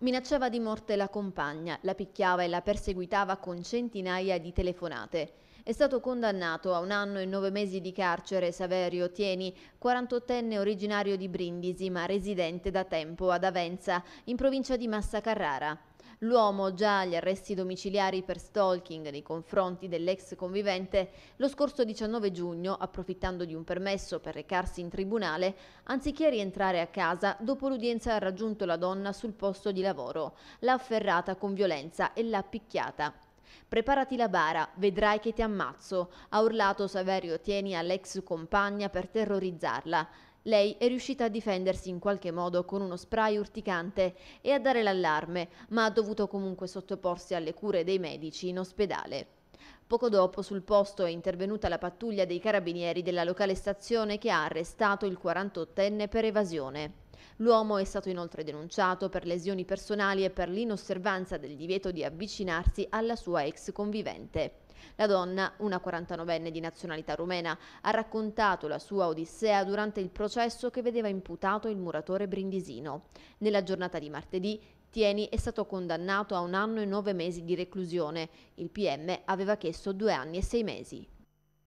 Minacciava di morte la compagna, la picchiava e la perseguitava con centinaia di telefonate. È stato condannato a un anno e nove mesi di carcere Saverio Tieni, 48enne originario di Brindisi ma residente da tempo ad Avenza, in provincia di Massa Carrara. L'uomo già agli arresti domiciliari per stalking nei confronti dell'ex convivente lo scorso 19 giugno, approfittando di un permesso per recarsi in tribunale, anziché rientrare a casa, dopo l'udienza ha raggiunto la donna sul posto di lavoro, l'ha afferrata con violenza e l'ha picchiata. Preparati la bara, vedrai che ti ammazzo, ha urlato Saverio Tieni all'ex compagna per terrorizzarla. Lei è riuscita a difendersi in qualche modo con uno spray urticante e a dare l'allarme, ma ha dovuto comunque sottoporsi alle cure dei medici in ospedale. Poco dopo sul posto è intervenuta la pattuglia dei carabinieri della locale stazione che ha arrestato il 48enne per evasione. L'uomo è stato inoltre denunciato per lesioni personali e per l'inosservanza del divieto di avvicinarsi alla sua ex convivente. La donna, una 49enne di nazionalità rumena, ha raccontato la sua odissea durante il processo che vedeva imputato il muratore brindisino. Nella giornata di martedì, Tieni è stato condannato a un anno e nove mesi di reclusione. Il PM aveva chiesto due anni e sei mesi.